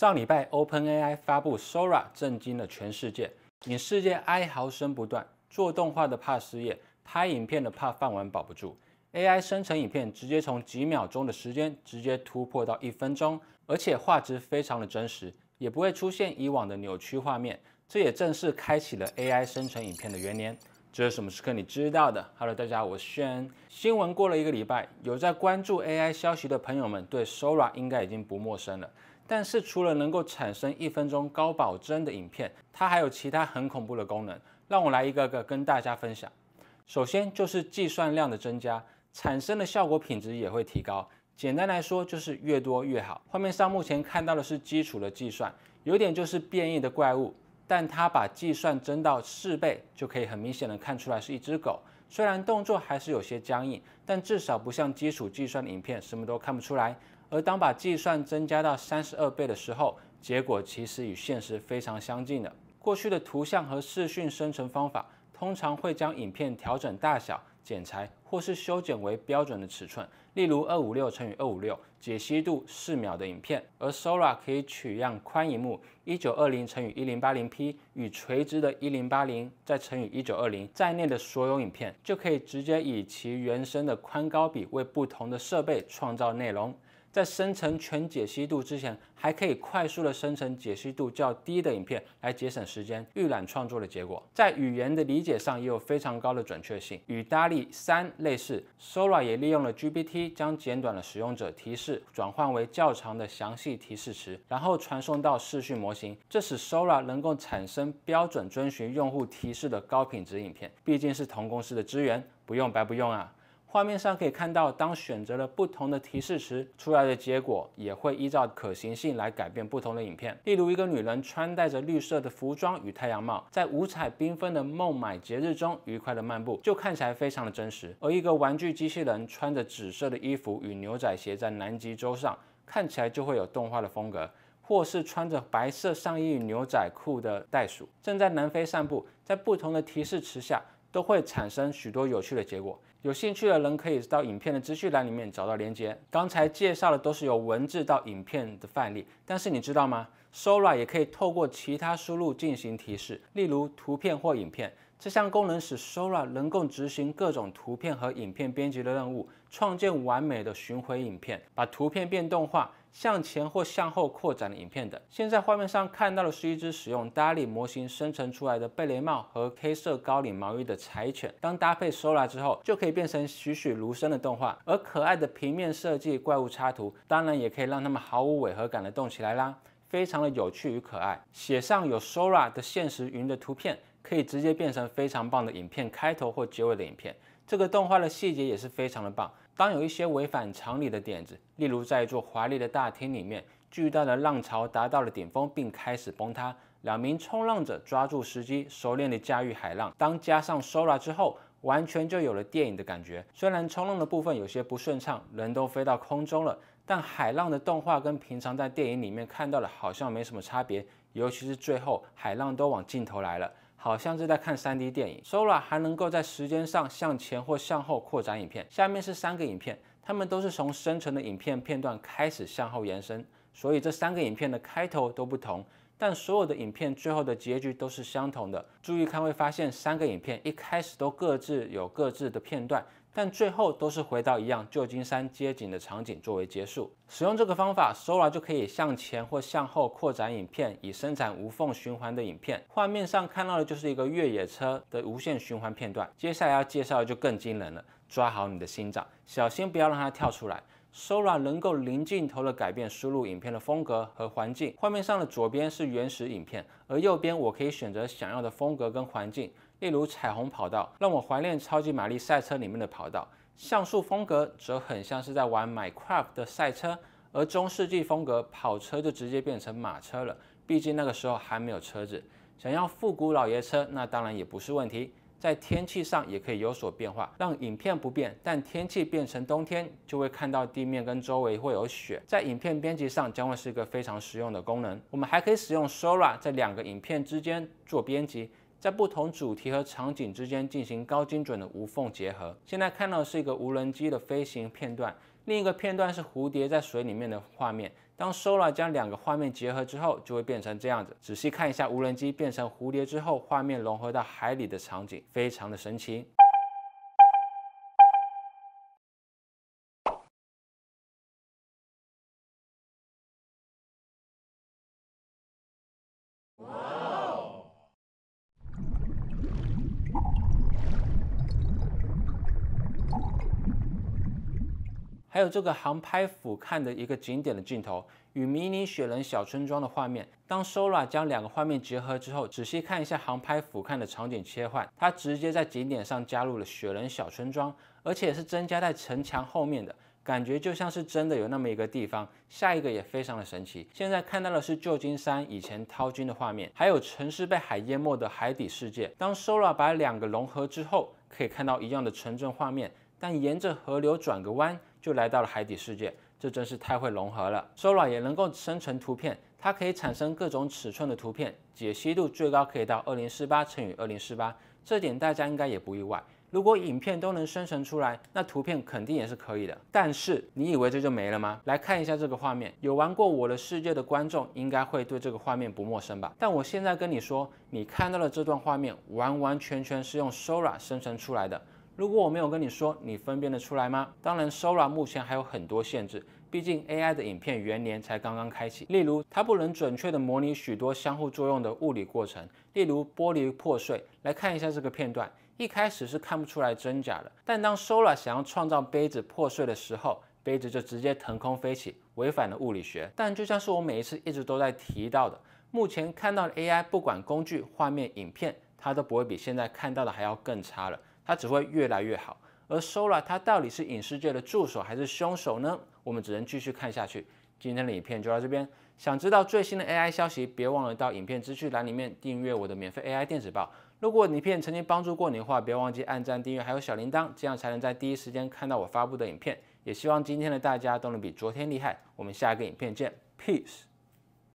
上礼拜，OpenAI 发布 Sora，震惊了全世界，你世界哀嚎声不断。做动画的怕失业，拍影片的怕饭碗保不住。AI 生成影片直接从几秒钟的时间直接突破到一分钟，而且画质非常的真实，也不会出现以往的扭曲画面。这也正式开启了 AI 生成影片的元年。这是什么时刻？你知道的。Hello，大家，我是轩。新闻过了一个礼拜，有在关注 AI 消息的朋友们，对 Sora 应该已经不陌生了。但是除了能够产生一分钟高保真的影片，它还有其他很恐怖的功能，让我来一个个跟大家分享。首先就是计算量的增加，产生的效果品质也会提高。简单来说就是越多越好。画面上目前看到的是基础的计算，有点就是变异的怪物，但它把计算增到四倍，就可以很明显的看出来是一只狗。虽然动作还是有些僵硬，但至少不像基础计算的影片什么都看不出来。而当把计算增加到三十二倍的时候，结果其实与现实非常相近的。过去的图像和视讯生成方法通常会将影片调整大小。剪裁或是修剪为标准的尺寸，例如二五六乘以二五六，解析度四秒的影片，而 Sora 可以取样宽银幕一九二零乘以一零八零 P 与垂直的一零八零再乘以一九二零在内的所有影片，就可以直接以其原生的宽高比为不同的设备创造内容。在生成全解析度之前，还可以快速的生成解析度较低的影片来节省时间预览创作的结果。在语言的理解上也有非常高的准确性，与 DALL-E 三类似，Sora 也利用了 GPT 将简短的使用者提示转换为较长的详细提示词，然后传送到视讯模型，这使 Sora 能够产生标准遵循用户提示的高品质影片。毕竟是同公司的资源，不用白不用啊。画面上可以看到，当选择了不同的提示词，出来的结果也会依照可行性来改变不同的影片。例如，一个女人穿戴着绿色的服装与太阳帽，在五彩缤纷的孟买节日中愉快的漫步，就看起来非常的真实；而一个玩具机器人穿着紫色的衣服与牛仔鞋在南极洲上，看起来就会有动画的风格；或是穿着白色上衣与牛仔裤的袋鼠正在南非散步，在不同的提示词下。都会产生许多有趣的结果。有兴趣的人可以到影片的资讯栏里面找到连接。刚才介绍的都是由文字到影片的范例，但是你知道吗？Sora 也可以透过其他输入进行提示，例如图片或影片。这项功能使 Sora 能够执行各种图片和影片编辑的任务。创建完美的巡回影片，把图片变动画，向前或向后扩展的影片等。现在画面上看到的是一只使用 d a l l 模型生成出来的贝雷帽和黑色高领毛衣的柴犬。当搭配 Sora 之后，就可以变成栩栩如生的动画。而可爱的平面设计怪物插图，当然也可以让它们毫无违和感的动起来啦，非常的有趣与可爱。写上有 Sora 的现实云的图片，可以直接变成非常棒的影片开头或结尾的影片。这个动画的细节也是非常的棒。当有一些违反常理的点子，例如在一座华丽的大厅里面，巨大的浪潮达到了顶峰并开始崩塌，两名冲浪者抓住时机，熟练地驾驭海浪。当加上 Sora 之后，完全就有了电影的感觉。虽然冲浪的部分有些不顺畅，人都飞到空中了，但海浪的动画跟平常在电影里面看到的好像没什么差别。尤其是最后，海浪都往镜头来了。好像是在看 3D 电影，Sora 还能够在时间上向前或向后扩展影片。下面是三个影片，它们都是从生成的影片片段开始向后延伸，所以这三个影片的开头都不同，但所有的影片最后的结局都是相同的。注意看会发现，三个影片一开始都各自有各自的片段。但最后都是回到一样旧金山街景的场景作为结束。使用这个方法，Sora 就可以向前或向后扩展影片，以生产无缝循环的影片。画面上看到的就是一个越野车的无限循环片段。接下来要介绍的就更惊人了，抓好你的心脏，小心不要让它跳出来。Sora 能够零镜头的改变输入影片的风格和环境。画面上的左边是原始影片，而右边我可以选择想要的风格跟环境。例如彩虹跑道，让我怀念超级玛丽赛车里面的跑道；像素风格则很像是在玩《Minecraft》的赛车，而中世纪风格跑车就直接变成马车了，毕竟那个时候还没有车子。想要复古老爷车，那当然也不是问题。在天气上也可以有所变化，让影片不变，但天气变成冬天，就会看到地面跟周围会有雪。在影片编辑上将会是一个非常实用的功能。我们还可以使用 Sora 在两个影片之间做编辑，在不同主题和场景之间进行高精准的无缝结合。现在看到是一个无人机的飞行片段，另一个片段是蝴蝶在水里面的画面。当收了将两个画面结合之后，就会变成这样子。仔细看一下，无人机变成蝴蝶之后，画面融合到海里的场景，非常的神奇。还有这个航拍俯瞰的一个景点的镜头，与迷你雪人小村庄的画面。当 Sora 将两个画面结合之后，仔细看一下航拍俯瞰的场景切换，它直接在景点上加入了雪人小村庄，而且是增加在城墙后面的感觉，就像是真的有那么一个地方。下一个也非常的神奇，现在看到的是旧金山以前淘金的画面，还有城市被海淹没的海底世界。当 Sora 把两个融合之后，可以看到一样的城镇画面，但沿着河流转个弯。就来到了海底世界，这真是太会融合了。Sora 也能够生成图片，它可以产生各种尺寸的图片，解析度最高可以到二零四八乘以二零四八，这点大家应该也不意外。如果影片都能生成出来，那图片肯定也是可以的。但是你以为这就没了吗？来看一下这个画面，有玩过我的世界的观众应该会对这个画面不陌生吧？但我现在跟你说，你看到的这段画面完完全全是用 Sora 生成出来的。如果我没有跟你说，你分辨得出来吗？当然，Sora 目前还有很多限制，毕竟 AI 的影片元年才刚刚开启。例如，它不能准确地模拟许多相互作用的物理过程，例如玻璃破碎。来看一下这个片段，一开始是看不出来真假的。但当 Sora 想要创造杯子破碎的时候，杯子就直接腾空飞起，违反了物理学。但就像是我每一次一直都在提到的，目前看到的 AI，不管工具、画面、影片，它都不会比现在看到的还要更差了。它只会越来越好，而 Sora 它到底是影视界的助手还是凶手呢？我们只能继续看下去。今天的影片就到这边，想知道最新的 AI 消息，别忘了到影片资讯栏里面订阅我的免费 AI 电子报。如果影片曾经帮助过你的话，别忘记按赞订阅还有小铃铛，这样才能在第一时间看到我发布的影片。也希望今天的大家都能比昨天厉害。我们下一个影片见，Peace。